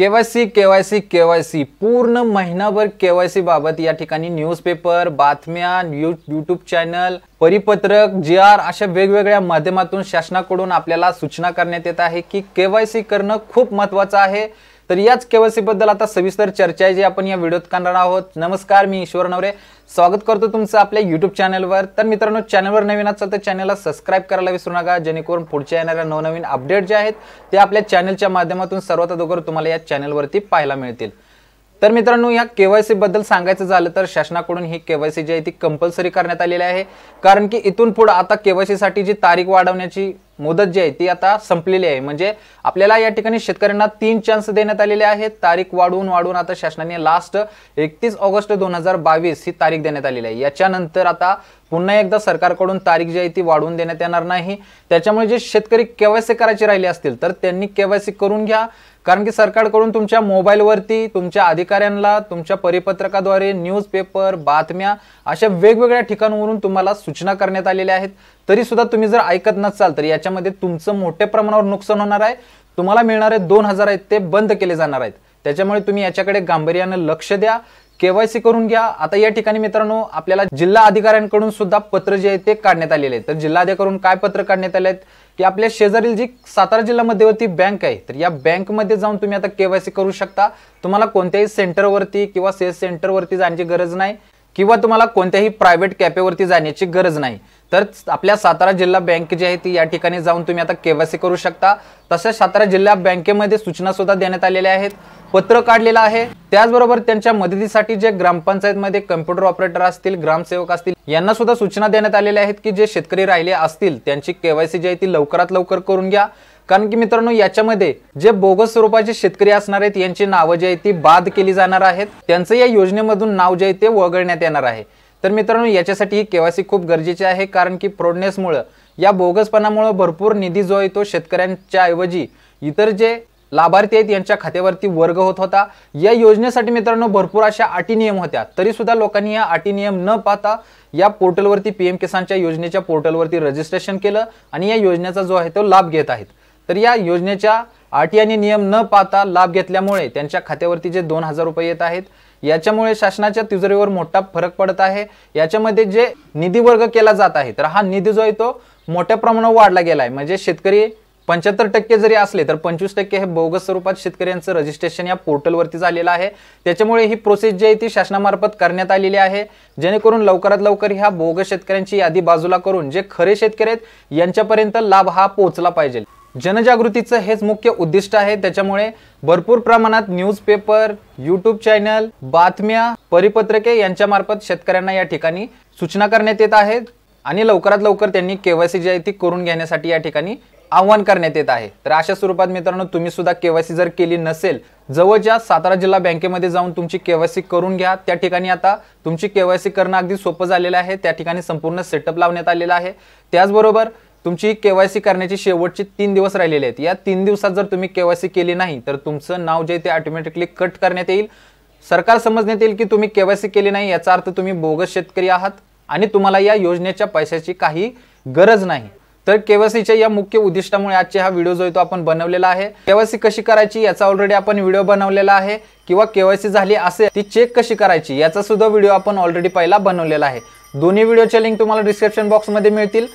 KYC KYC KYC पूर्ण महिनाभर KYC बाबत या ठिकाणी न्यूजपेपर बातम्या युट्यूब चॅनल परिपत्रक जी आर अशा वेगवेगळ्या माध्यमातून शासनाकडून आपल्याला सूचना करण्यात येत आहे की केवायसी करणं खूप महत्वाचं आहे तर याच केवायसी बद्दल आता सविस्तर चर्चा आहे जी आपण या व्हिडिओत करणार आहोत नमस्कार मी ईश्वर नवरे स्वागत करतो तुमचं आपल्या युट्यूब चॅनलवर तर मित्रांनो चॅनलवर नवीन असाल तर चॅनलला सबस्क्राईब करायला विसरू नका जेणेकरून पुढच्या येणाऱ्या नवनवीन अपडेट जे आहेत ते आपल्या चॅनलच्या माध्यमातून सर्वात अगोदर तुम्हाला या चॅनलवरती पाहायला मिळतील तर मित्रांनो या केवायसी बद्दल सांगायचं झालं तर शासनाकडून ही केवायसी जी आहे ती कंपल्सरी करण्यात आलेली आहे कारण की इथून पुढे आता साठी जी तारीख वाढवण्याची मुदत जी आहे ती आता संपलेली आहे म्हणजे आपल्याला या ठिकाणी शेतकऱ्यांना तीन चान्स देण्यात आलेले आहेत तारीख वाढवून वाढवून आता शासनाने लास्ट एकतीस ऑगस्ट दोन हजार बावीस ही तारीख देण्यात आलेली आहे याच्यानंतर आता पुन्हा एकदा सरकारकडून तारीख जी आहे ती वाढवून देण्यात येणार नाही त्याच्यामुळे जे शेतकरी केवायसी करायची राहिले असतील तर त्यांनी केवायसी करून घ्या कारण की सरकारकडून तुमच्या मोबाईलवरती तुमच्या अधिकाऱ्यांना तुमच्या परिपत्रकाद्वारे न्यूजपेपर बातम्या अशा वेगवेगळ्या ठिकाणवरून तुम्हाला सूचना करण्यात आलेल्या आहेत तरी सुद्धा तुम्ही जर ऐकत नसाल तर याच्यामध्ये तुमचं मोठ्या प्रमाणावर नुकसान होणार आहे तुम्हाला मिळणारे दोन हजार आहेत ते बंद केले जाणार आहेत त्याच्यामुळे तुम्ही याच्याकडे गांभीर्यानं लक्ष द्या केवायसी करून घ्या आता या ठिकाणी मित्रांनो आपल्याला जिल्हा अधिकाऱ्यांकडून सुद्धा पत्र जे आहे ते काढण्यात आलेले आहे तर जिल्हा अधिकाऱ्यांकडून काय पत्र काढण्यात आले आहेत की आपल्या शेजारील जी सातारा जिल्हा मध्यवर्ती बँक आहे तर या बँकमध्ये जाऊन तुम्ही आता केवायसी करू शकता तुम्हाला कोणत्याही सेंटरवरती किंवा सेल्स सेंटरवरती जाण्याची गरज नाही किंवा तुम्हाला कोणत्याही प्रायव्हेट कॅफेवरती जाण्याची गरज नाही तर आपल्या सातारा जिल्हा बँक जी आहे ती या ठिकाणी जाऊन तुम्ही आता केवायसी करू शकता तसेच सातारा जिल्हा बँकेमध्ये सूचना सुद्धा देण्यात आलेल्या आहेत पत्र काढलेलं आहे त्याचबरोबर त्यांच्या मदतीसाठी जे ग्रामपंचायतमध्ये कम्प्युटर ऑपरेटर असतील ग्रामसेवक असतील यांना सुद्धा सूचना देण्यात आलेल्या आहेत की जे शेतकरी राहिले असतील त्यांची केवायसी जी आहे ती लवकरात लवकर करून घ्या कारण की मित्रांनो याच्यामध्ये जे बोगस स्वरूपाचे शेतकरी असणार आहेत यांची नावं जी आहेत ती बाद केली जाणार आहेत त्यांचं या योजनेमधून नाव जे आहे ते वगळण्यात येणार आहे तर मित्रांनो याच्यासाठी ही केवायसी खूप गरजेची आहे कारण की प्रोडनेसमुळं या बोगसपणामुळं भरपूर निधी जो आहे तो शेतकऱ्यांच्या ऐवजी इतर जे लाभार्थी आहेत यांच्या खात्यावरती वर्ग होत होता या योजनेसाठी मित्रांनो भरपूर अशा अटी नियम होत्या तरी सुद्धा लोकांनी या अटी नियम न पाहता या पोर्टलवरती पीएम किसानच्या योजनेच्या पोर्टलवरती रजिस्ट्रेशन केलं आणि या योजनेचा जो आहे तो लाभ घेत आहेत तर या योजनेच्या अटी आणि नियम न पाहता लाभ घेतल्यामुळे त्यांच्या खात्यावरती जे दोन हजार रुपये येत आहेत याच्यामुळे शासनाच्या तिजोरीवर मोठा फरक पडत आहे याच्यामध्ये जे निधी वर्ग केला जात आहे तर हा निधी जो आहे तो मोठ्या प्रमाणावर वाढला गेला आहे म्हणजे शेतकरी पंच्याहत्तर टक्के जरी असले तर पंचवीस टक्के हे बोगस स्वरूपात शेतकऱ्यांचं रजिस्ट्रेशन या पोर्टलवरती झालेलं आहे त्याच्यामुळे ही प्रोसेस जी आहे ती शासनामार्फत करण्यात आलेली आहे जेणेकरून लवकरात लवकर ह्या बोगस शेतकऱ्यांची यादी बाजूला करून जे खरे शेतकरी आहेत यांच्यापर्यंत लाभ हा पोहोचला पाहिजे जनजागृतीचं हेच मुख्य उद्दिष्ट आहे त्याच्यामुळे भरपूर प्रमाणात न्यूजपेपर युट्यूब चॅनल बातम्या परिपत्रके यांच्यामार्फत शेतकऱ्यांना या ठिकाणी सूचना करण्यात येत आहेत आणि लवकरात लवकर त्यांनी केवायसी जी आहे ती करून घेण्यासाठी या ठिकाणी आव्हान करण्यात येत आहे तर अशा स्वरूपात मित्रांनो तुम्ही सुद्धा केवायसी जर केली नसेल जवळच्या सातारा जिल्हा बँकेमध्ये जाऊन तुमची केवायसी करून घ्या त्या ठिकाणी आता तुमची केवायसी करणं अगदी सोपं झालेलं आहे त्या ठिकाणी संपूर्ण सेटअप लावण्यात आलेला आहे त्याचबरोबर तुमची केवायसी करण्याची शेवटची तीन दिवस राहिलेले आहेत या तीन दिवसात जर तुम्ही केवायसी केली नाही तर तुमचं नाव जे ते ऑटोमॅटिकली कट करण्यात येईल सरकार समजण्यात येईल की तुम्ही केवायसी केली नाही याचा अर्थ तुम्ही बोगस शेतकरी आहात आणि तुम्हाला या योजनेच्या पैशाची काही गरज नाही तर केवायसीच्या या मुख्य उद्दिष्टामुळे आजचा हा व्हिडिओ जो आहे तो आपण बनवलेला आहे केवायसी कशी करायची याचा ऑलरेडी आपण व्हिडिओ बनवलेला आहे किंवा केवायसी झाली असेल ती चेक कशी करायची याचा सुद्धा व्हिडिओ आपण ऑलरेडी पहिला बनवलेला आहे दोन्ही व्हिडिओच्या लिंक तुम्हाला डिस्क्रिप्शन बॉक्समध्ये मिळतील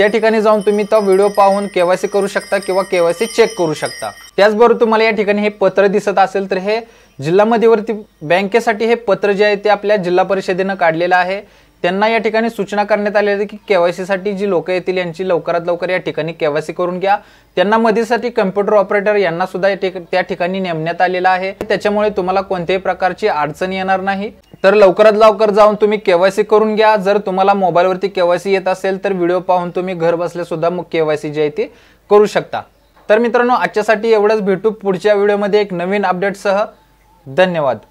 त्या ठिकाणी जाऊन तुम्ही तो व्हिडिओ पाहून केवायसी करू शकता किंवा केवायसी चेक करू शकता त्याचबरोबर तुम्हाला या ठिकाणी हे पत्र दिसत असेल तर हे जिल्हा मध्यवर्ती बँकेसाठी हे पत्र जे आहे ते आपल्या जिल्हा परिषदेनं काढलेलं आहे त्यांना या ठिकाणी सूचना करण्यात आली आहे की केवायसीसाठी जी लोक येतील यांची लवकरात लवकर या ठिकाणी केवायसी करून घ्या त्यांना साठी कम्प्युटर ऑपरेटर यांना सुद्धा त्या ठिकाणी नेमण्यात आलेलं आहे त्याच्यामुळे तुम्हाला कोणत्याही प्रकारची अडचण येणार नाही तर लवकरात लवकर जाऊन तुम्ही केवायसी करून घ्या जर तुम्हाला मोबाईलवरती केवायसी येत असेल तर व्हिडिओ पाहून तुम्ही घर बसल्या सुद्धा मग केवायसी जी आहे ती करू शकता तर मित्रांनो आजच्यासाठी एवढंच भेटू पुढच्या व्हिडिओमध्ये एक नवीन अपडेटसह धन्यवाद